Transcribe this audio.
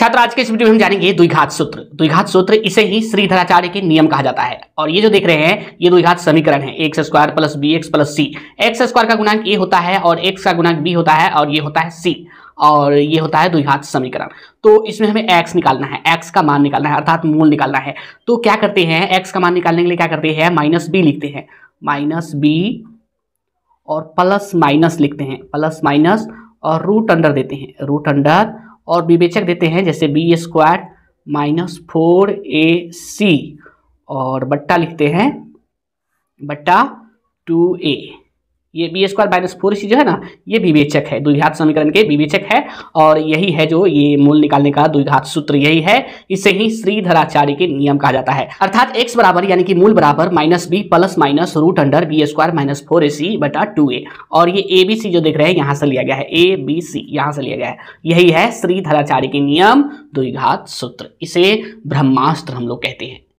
छात्र आज के इस वीडियो में हम जानेंगे द्विघात सूत्र द्विघात सूत्र इसे ही श्रीधराचार्य के नियम कहा जाता है और ये जो देख रहे हैं ये द्विघात समीकरण है x square plus b x plus c x square का गुणांक ए होता है और एक्स का गुणांक बी होता है और ये होता है सी और ये होता है द्विघात समीकरण तो इसमें हमें x निकालना है x का मान निकालना है अर्थात मूल निकालना है तो क्या करते हैं x का मान निकालने के लिए क्या करते हैं माइनस बी लिखते हैं माइनस बी और प्लस माइनस लिखते हैं प्लस माइनस और रूट अंडर देते हैं रूट अंडर और विवेचक देते हैं जैसे b square minus four a c और बट्टा लिखते हैं बट्टा टू ए ये b square minus four c जो है ना ये विवेचक है द्विघात समीकरण के विवेचक है और यही है जो ये मूल निकालने का द्विघात सूत्र यही है इसे ही श्रीधराचार्य के नियम कहा जाता है अर्थात एक्स बराबर यानी कि मूल बराबर minus b plus minus root under b square minus four c बटा टू ए और ये ए बी सी जो देख रहे हैं यहाँ से लिया गया है ए बी सी यहाँ से लिया गया है यही है श्रीधराचार्य के नियम द्विघात सूत्र इसे ब्रह्मास्त्र हम लोग कहते हैं